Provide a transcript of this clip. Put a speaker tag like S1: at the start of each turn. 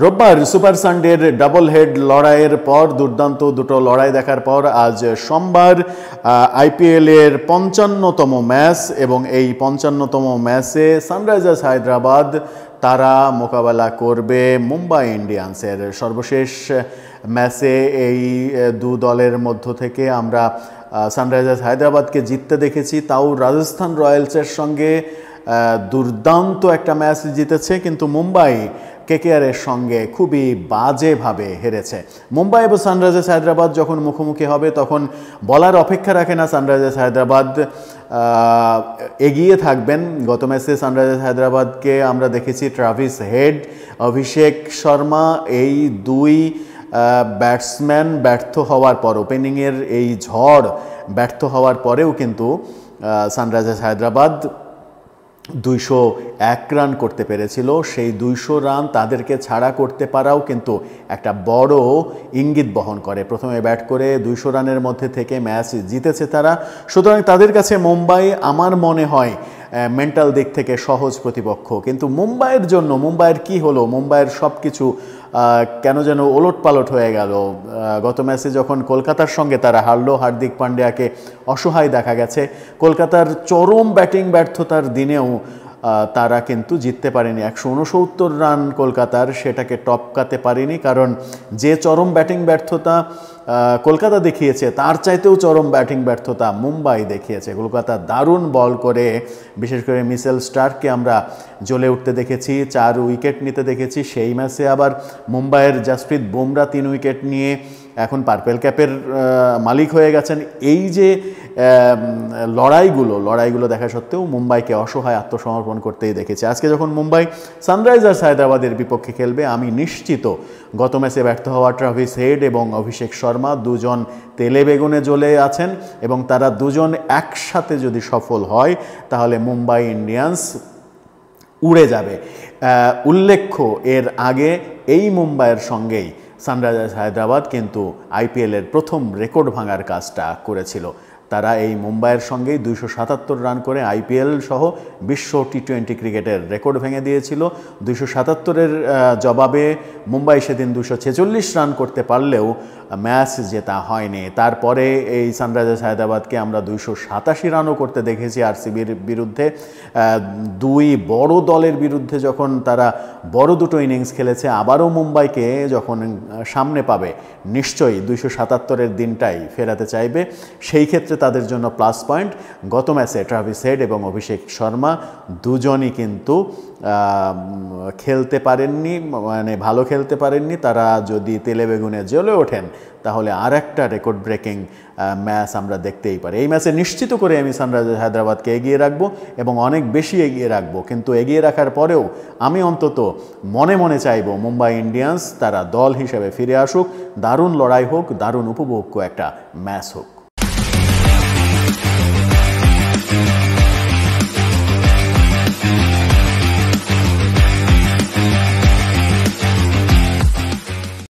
S1: রোববার super সানডের double head লড়াইয়ের পর দুর্দান্ত দুটো লড়াই দেখার পর আজ সোমবার আইপিএলের পঞ্চান্নতম ম্যাচ এবং এই পঞ্চান্নতম ম্যাচে সানরাইজার্স হায়দ্রাবাদ তারা মোকাবেলা করবে মুম্বাই ইন্ডিয়ান্সের সর্বশেষ ম্যাচে এই দু দলের মধ্য থেকে আমরা সানরাইজার্স হায়দ্রাবাদকে জিততে দেখেছি তাও রাজস্থান রয়্যালসের সঙ্গে দুর্দান্ত একটা ম্যাচ জিতেছে কিন্তু মুম্বাই কেকেআরের সঙ্গে খুবই বাজেভাবে হেরেছে মুম্বাই এবং সানরাইজার্স হায়দ্রাবাদ যখন মুখোমুখি হবে তখন বলার অপেক্ষা রাখে না সানরাইজার্স হায়দ্রাবাদ এগিয়ে থাকবেন গত ম্যাচে সানরাইজার্স হায়দ্রাবাদকে আমরা দেখেছি ট্রাভিস হেড অভিষেক শর্মা এই দুই ব্যাটসম্যান ব্যর্থ হওয়ার পর ওপেনিংয়ের এই ঝড় ব্যর্থ হওয়ার পরেও কিন্তু সানরাইজার্স হায়দ্রাবাদ দুইশো এক রান করতে পেরেছিল সেই দুইশো রান তাদেরকে ছাড়া করতে পারাও কিন্তু একটা বড় ইঙ্গিত বহন করে প্রথমে ব্যাট করে দুইশো রানের মধ্যে থেকে ম্যাচ জিতেছে তারা সুতরাং তাদের কাছে মুম্বাই আমার মনে হয় মেন্টাল দিক থেকে সহজ প্রতিপক্ষ কিন্তু মুম্বাইয়ের জন্য মুম্বাইয়ের কি হলো মুম্বাইয়ের সব কিছু কেন যেন ওলট পালট হয়ে গেল গত ম্যাচে যখন কলকাতার সঙ্গে তারা হারলো হার্দিক পান্ডিয়াকে অসহায় দেখা গেছে কলকাতার চরম ব্যাটিং ব্যর্থতার দিনেও তারা কিন্তু জিততে পারেনি একশো উনসত্তর রান কলকাতার সেটাকে টপকাতে পারেনি কারণ যে চরম ব্যাটিং ব্যর্থতা কলকাতা দেখিয়েছে তার চাইতেও চরম ব্যাটিং ব্যর্থতা মুম্বাই দেখিয়েছে কলকাতা দারুণ বল করে বিশেষ করে মিসেল স্টারকে আমরা জ্বলে উঠতে দেখেছি চার উইকেট নিতে দেখেছি সেই ম্যাচে আবার মুম্বাইয়ের জাসপ্রীত বুমরা তিন উইকেট নিয়ে এখন পার্পেল ক্যাপের মালিক হয়ে গেছেন এই যে লড়াইগুলো লড়াইগুলো দেখা সত্ত্বেও মুম্বাইকে অসহায় আত্মসমর্পণ করতেই দেখেছে আজকে যখন মুম্বাই সানরাইজার্স হায়দ্রাবাদের বিপক্ষে খেলবে আমি নিশ্চিত গত ম্যাচে ব্যর্থ হওয়া ট্রাভিস হেড এবং অভিষেক শর্মা শর্মা দুজন তেলে বেগুনে জ্বলে আছেন এবং তারা দুজন একসাথে যদি সফল হয় তাহলে মুম্বাই ইন্ডিয়ান্স উড়ে যাবে উল্লেখ্য এর আগে এই মুম্বাইয়ের সঙ্গেই সানরাইজার্স হায়দ্রাবাদ কিন্তু আইপিএলের প্রথম রেকর্ড ভাঙার কাজটা করেছিল তারা এই মুম্বাইয়ের সঙ্গেই দুইশো সাতাত্তর রান করে আইপিএল সহ বিশ্ব টি টোয়েন্টি ক্রিকেটের রেকর্ড ভেঙে দিয়েছিল দুইশো সাতাত্তরের জবাবে মুম্বাই সেদিন দুশো ছেচল্লিশ রান করতে পারলেও ম্যাচ জেতা হয়নি তারপরে এই সানরাইজার্স হায়দ্রাবাদকে আমরা দুইশো সাতাশি রানও করতে দেখেছি আরসিবির বিরুদ্ধে দুই বড় দলের বিরুদ্ধে যখন তারা বড় দুটো ইনিংস খেলেছে আবারও মুম্বাইকে যখন সামনে পাবে নিশ্চয়ই দুইশো সাতাত্তরের দিনটাই ফেরাতে চাইবে সেই ক্ষেত্রে তাদের জন্য প্লাস পয়েন্ট গত ম্যাচে ট্রাভিস হেড এবং অভিষেক শর্মা দুজনই কিন্তু খেলতে পারেননি মানে ভালো খেলতে পারেননি তারা যদি তেলে বেগুনে জ্বলে ওঠেন তাহলে আর একটা রেকর্ড ব্রেকিং ম্যাচ আমরা দেখতেই পারি এই ম্যাচে নিশ্চিত করে আমি সানরাইজার্স হায়দ্রাবাদকে এগিয়ে রাখবো এবং অনেক বেশি এগিয়ে রাখবো কিন্তু এগিয়ে রাখার পরেও আমি অন্তত মনে মনে চাইব মুম্বাই ইন্ডিয়ান্স তারা দল হিসেবে ফিরে আসুক দারুণ লড়াই হোক দারুণ উপভোগ্য একটা ম্যাচ হোক